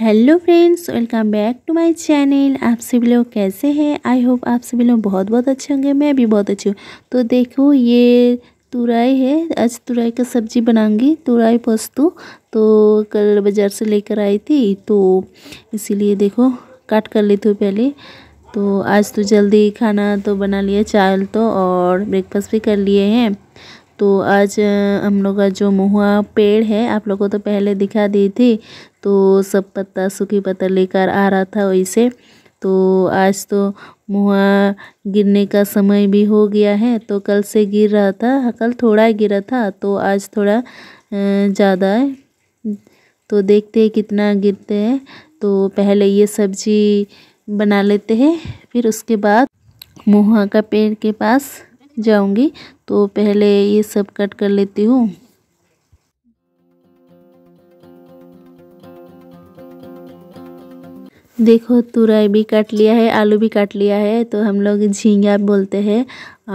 hello friends welcome back to my channel आप सभी लोग कैसे हैं आई होप आप सभी लोग बहुत बहुत अच्छे होंगे मैं भी बहुत अच्छी हूँ तो देखो ये तुराई है आज तुराई का सब्जी बनाऊंगी तुराई पोस्तू तो कल बाज़ार से लेकर आई थी तो इसीलिए देखो काट कर लेती हूँ पहले तो आज तो जल्दी खाना तो बना लिया चावल तो और ब्रेकफास्ट भी कर लिए हैं तो आज हम लोग का जो महुआ पेड़ है आप लोगों को तो पहले दिखा दी थी तो सब पत्ता सूखी पत्ता लेकर आ रहा था वैसे तो आज तो मुआ गिरने का समय भी हो गया है तो कल से गिर रहा था कल थोड़ा ही गिरा था तो आज थोड़ा ज़्यादा है तो देखते हैं कितना गिरते हैं तो पहले ये सब्जी बना लेते हैं फिर उसके बाद मुहा का पेड़ के पास जाऊंगी तो पहले ये सब कट कर लेती हूँ देखो तुरई भी काट लिया है आलू भी काट लिया है तो हम लोग झींगा बोलते हैं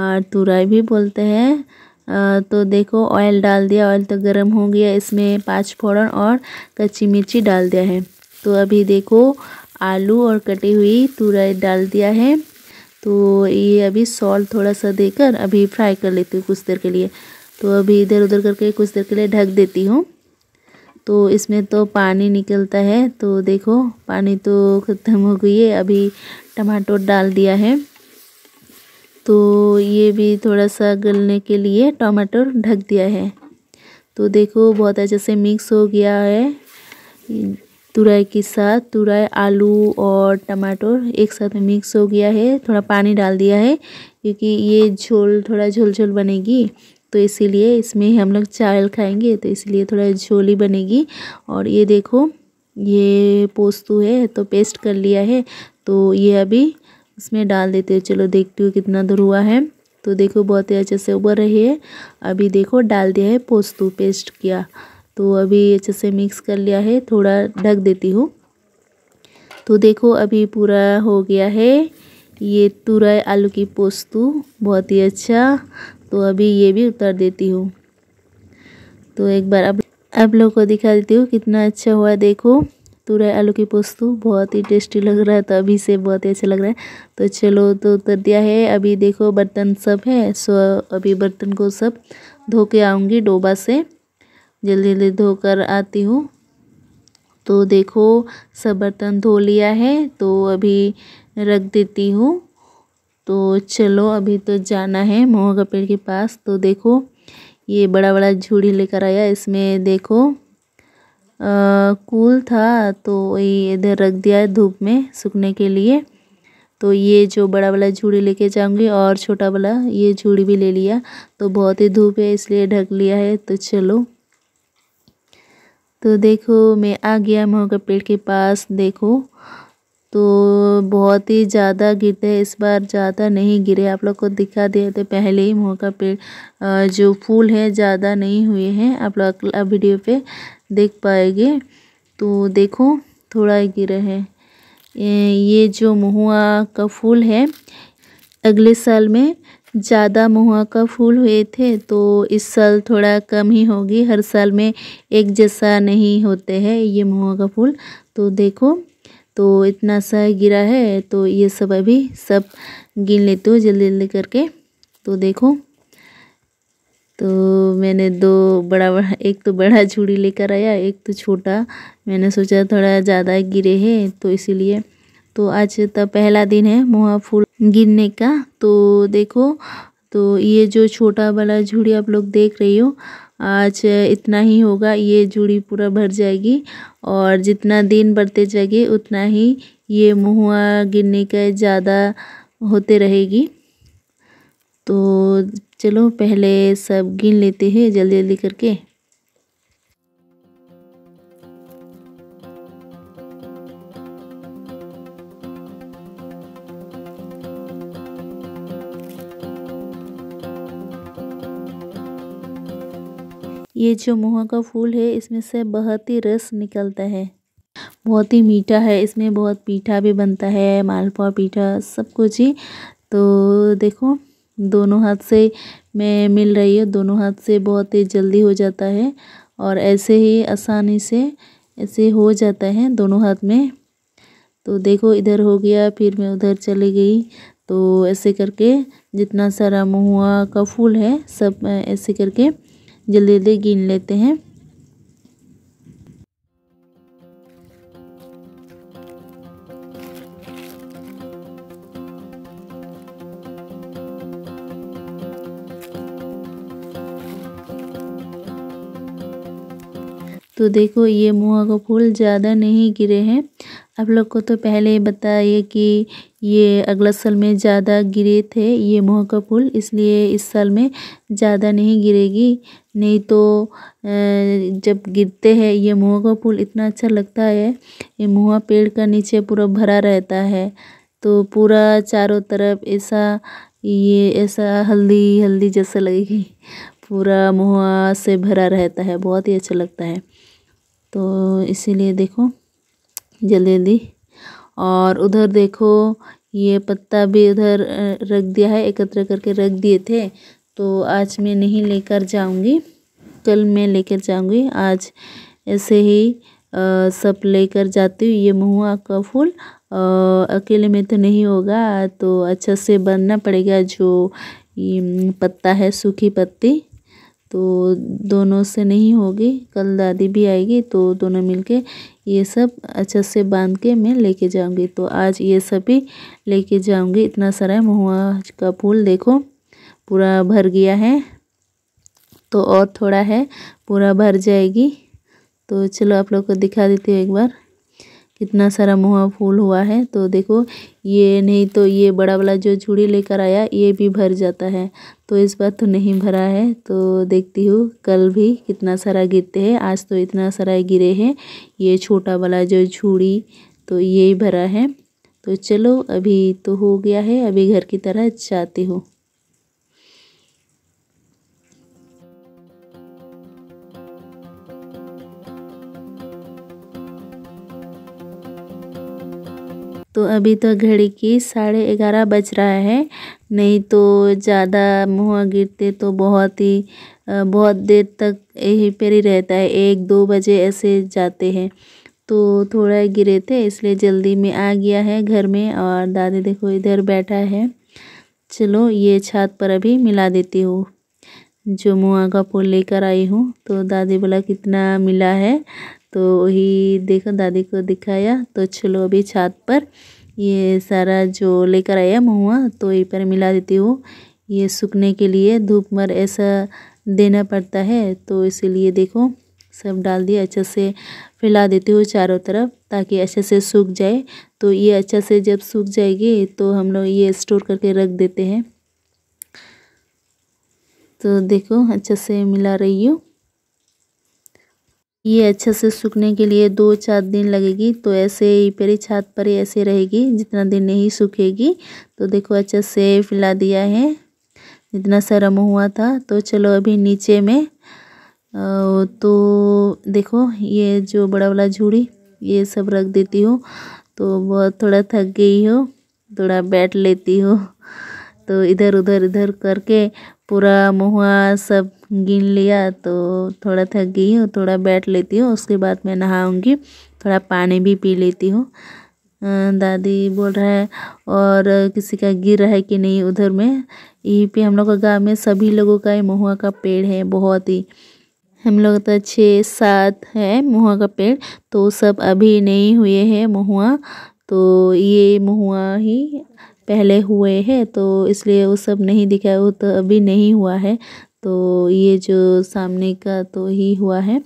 और तुरई भी बोलते हैं तो देखो ऑयल डाल दिया ऑयल तो गर्म हो गया इसमें पाँच फोड़न और कच्ची मिर्ची डाल दिया है तो अभी देखो आलू और कटी हुई तुरई डाल दिया है तो ये अभी सॉल्ट थोड़ा सा देकर अभी फ्राई कर लेती हूँ कुछ देर के लिए तो अभी इधर उधर करके कुछ देर के लिए ढक देती हूँ तो इसमें तो पानी निकलता है तो देखो पानी तो ख़त्म हो गई है अभी टमाटर डाल दिया है तो ये भी थोड़ा सा गलने के लिए टमाटर ढक दिया है तो देखो बहुत अच्छे से मिक्स हो गया है तुरई के साथ तुरई आलू और टमाटर एक साथ में मिक्स हो गया है थोड़ा पानी डाल दिया है क्योंकि ये झोल थोड़ा झोल झोल बनेगी तो इसीलिए इसमें हम लोग चावल खाएंगे तो इसलिए थोड़ा झोली बनेगी और ये देखो ये पोस्तू है तो पेस्ट कर लिया है तो ये अभी उसमें डाल देते हैं चलो देखती हूँ कितना दूर हुआ है तो देखो बहुत ही अच्छे से उबर रही है अभी देखो डाल दिया है पोस्तू पेस्ट किया तो अभी अच्छे से मिक्स कर लिया है थोड़ा ढक देती हूँ तो देखो अभी पूरा हो गया है ये तुरई आलू की पोस्तू बहुत ही अच्छा तो अभी ये भी उतार देती हूँ तो एक बार अब आप लोग को दिखा देती हूँ कितना अच्छा हुआ देखो तुरई आलू की पोस्तू बहुत ही टेस्टी लग रहा है तो अभी से बहुत ही अच्छा लग रहा है तो चलो तो उतर दिया है अभी देखो बर्तन सब है सो अभी बर्तन को सब धो के आऊँगी डोबा से जल्दी जल्दी धोकर आती हूँ तो देखो सब बर्तन धो लिया है तो अभी रख देती हूँ तो चलो अभी तो जाना है महुआ का पेड़ के पास तो देखो ये बड़ा बड़ा झूड़ी लेकर आया इसमें देखो आ, कूल था तो ये इधर रख दिया है धूप में सूखने के लिए तो ये जो बड़ा वाला झूड़ी लेके जाऊंगी और छोटा वाला ये झूड़ी भी ले लिया तो बहुत ही धूप है इसलिए ढक लिया है तो चलो तो देखो मैं आ गया मोह का पेड़ के पास देखो तो बहुत ही ज़्यादा गिरते हैं इस बार ज़्यादा नहीं गिरे आप लोग को दिखा दिए थे तो पहले ही मुँह का पेड़ जो फूल है ज़्यादा नहीं हुए हैं आप लोग अगला वीडियो पे देख पाएंगे तो देखो थोड़ा ही गिरे हैं ये जो महुआ का फूल है अगले साल में ज़्यादा महुआ का फूल हुए थे तो इस साल थोड़ा कम ही होगी हर साल में एक जैसा नहीं होते हैं ये महुआ का फूल तो देखो तो इतना सा गिरा है तो ये सब अभी सब गिन लेते हो जल्दी जल्दी करके तो देखो तो मैंने दो बड़ा बड़ा एक तो बड़ा चूड़ी लेकर आया एक तो छोटा मैंने सोचा थोड़ा ज़्यादा गिरे हैं तो इसीलिए तो आज तो पहला दिन है मुहा फूल गिरने का तो देखो तो ये जो छोटा वाला झूड़ी आप लोग देख रही हो आज इतना ही होगा ये झूड़ी पूरा भर जाएगी और जितना दिन बढ़ते जाएगी उतना ही ये महुआ गिरने का ज़्यादा होते रहेगी तो चलो पहले सब गिन लेते हैं जल्दी जल्दी करके ये जो मुँह का फूल है इसमें से बहुत ही रस निकलता है बहुत ही मीठा है इसमें बहुत पीठा भी बनता है मालपुआ पीठा सब कुछ ही तो देखो दोनों हाथ से मैं मिल रही है दोनों हाथ से बहुत ही जल्दी हो जाता है और ऐसे ही आसानी से ऐसे हो जाता है दोनों हाथ में तो देखो इधर हो गया फिर मैं उधर चली गई तो ऐसे करके जितना सारा महुआ का फूल है सब ऐसे करके जल्दी जल्दी गिन लेते हैं तो देखो ये मुँह का फूल ज़्यादा नहीं गिरे हैं आप लोग को तो पहले ही बताइए कि ये अगला साल में ज़्यादा गिरे थे ये मुँह का फूल इसलिए इस साल में ज़्यादा नहीं गिरेगी नहीं तो जब गिरते हैं ये मुँह का फूल इतना अच्छा लगता है ये मुँह पेड़ का नीचे पूरा भरा रहता है तो पूरा चारों तरफ ऐसा ये ऐसा हल्दी हल्दी जैसा लगेगी पूरा मुँह से भरा रहता है बहुत ही अच्छा लगता है तो इसीलिए देखो जल्दी जल्दी और उधर देखो ये पत्ता भी उधर रख दिया है एकत्र करके रख दिए थे तो आज मैं नहीं लेकर जाऊंगी कल मैं लेकर जाऊंगी आज ऐसे ही आ, सब लेकर जाती हूँ ये महुआ का फूल आ, अकेले में तो नहीं होगा तो अच्छा से बनना पड़ेगा जो ये पत्ता है सूखी पत्ती तो दोनों से नहीं होगी कल दादी भी आएगी तो दोनों मिलके ये सब अच्छे से बांध के मैं लेके जाऊंगी तो आज ये सभी लेके जाऊंगी इतना सारा महुआ का फूल देखो पूरा भर गया है तो और थोड़ा है पूरा भर जाएगी तो चलो आप लोग को दिखा देती हूँ एक बार कितना सारा मोहा फूल हुआ है तो देखो ये नहीं तो ये बड़ा वाला जो चूड़ी लेकर आया ये भी भर जाता है तो इस बार तो नहीं भरा है तो देखती हूँ कल भी कितना सारा गिरते हैं आज तो इतना सारा गिरे हैं ये छोटा वाला जो चूड़ी तो ये भरा है तो चलो अभी तो हो गया है अभी घर की तरह जाती हूँ तो अभी तो घड़ी की साढ़े ग्यारह बज रहा है नहीं तो ज़्यादा मुँह गिरते तो बहुत ही बहुत देर तक यहीं पर ही रहता है एक दो बजे ऐसे जाते हैं तो थोड़ा गिरे थे इसलिए जल्दी में आ गया है घर में और दादी देखो इधर बैठा है चलो ये छात पर अभी मिला देती हूँ जो मुआ का फूल लेकर आई हूँ तो दादी बोला कितना मिला है तो वही देखो दादी को दिखाया तो चलो अभी छात पर ये सारा जो लेकर आया महुआ तो यहीं पर मिला देती हूँ ये सूखने के लिए धूप मर ऐसा देना पड़ता है तो इसीलिए देखो सब डाल दिया अच्छे से फैला देती हूँ चारों तरफ ताकि अच्छे से सूख जाए तो ये अच्छे से जब सूख जाएगी तो हम लोग ये स्टोर करके रख देते हैं तो देखो अच्छे से मिला रही हूँ ये अच्छे से सूखने के लिए दो चार दिन लगेगी तो ऐसे ही पेरी छात पर ही ऐसे रहेगी जितना दिन नहीं सूखेगी तो देखो अच्छे से फैला दिया है जितना सारा हुआ था तो चलो अभी नीचे में तो देखो ये जो बड़ा वाला झूड़ी ये सब रख देती हो तो बहुत थोड़ा थक गई हो थोड़ा बैठ लेती हो तो इधर उधर इधर करके पूरा महुआ सब गिन लिया तो थोड़ा थक गई हूँ थोड़ा बैठ लेती हूँ उसके बाद मैं नहाऊँगी थोड़ा पानी भी पी लेती हूँ दादी बोल रहा है और किसी का गिर रहा है कि नहीं उधर में यहीं पे हम लोग का गाँव में सभी लोगों का ये महुआ का पेड़ है बहुत ही हम लोग तो छः सात है महुआ का पेड़ तो सब अभी नहीं हुए हैं महुआ तो ये महुआ ही पहले हुए हैं तो इसलिए वो सब नहीं दिखा वो तो अभी नहीं हुआ है तो ये जो सामने का तो ही हुआ है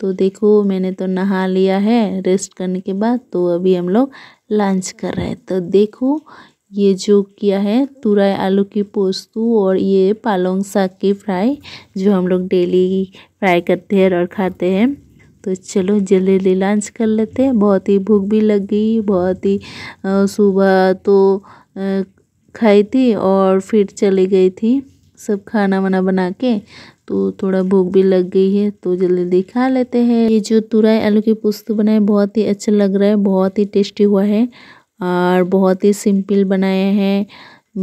तो देखो मैंने तो नहा लिया है रेस्ट करने के बाद तो अभी हम लोग लंच कर रहे हैं तो देखो ये जो किया है तुरई आलू की पोस्तू और ये पालोंग साग की फ्राई जो हम लोग डेली फ्राई करते हैं और खाते हैं तो चलो जल्दी जल्दी लंच कर लेते हैं बहुत ही भूख भी लग गई बहुत ही सुबह तो खाई थी और फिर चली गई थी सब खाना वाना बना के तो थोड़ा भूख भी लग गई है तो जल्दी जल्दी खा लेते हैं ये जो तुराई आलू की पोस्त बनाए बहुत ही अच्छा लग रहा है बहुत ही टेस्टी हुआ है और बहुत ही सिंपल बनाए हैं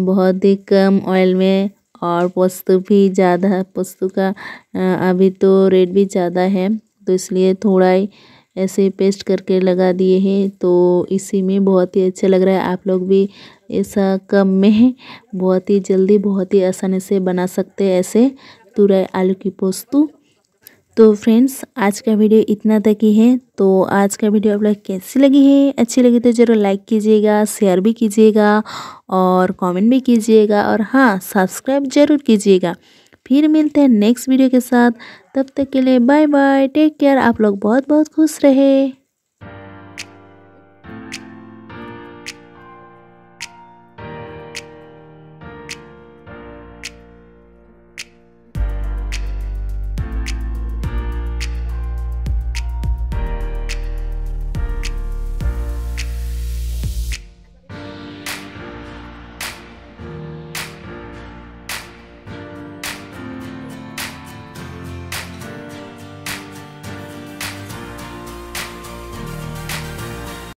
बहुत ही कम ऑयल में और पोस्त भी ज़्यादा पोस्त का अभी तो रेट भी ज़्यादा है तो इसलिए थोड़ा ही ऐसे पेस्ट करके लगा दिए हैं तो इसी में बहुत ही अच्छा लग रहा है आप लोग भी ऐसा कम में बहुत ही जल्दी बहुत ही आसानी से बना सकते हैं ऐसे तुरई आलू की पोस्तू तो फ्रेंड्स आज का वीडियो इतना तक ही है तो आज का वीडियो आप लोग कैसी लगी है अच्छी लगी तो ज़रूर लाइक कीजिएगा शेयर भी कीजिएगा और कमेंट भी कीजिएगा और हाँ सब्सक्राइब ज़रूर कीजिएगा फिर मिलते हैं नेक्स्ट वीडियो के साथ तब तक के लिए बाय बाय टेक केयर आप लोग बहुत बहुत खुश रहे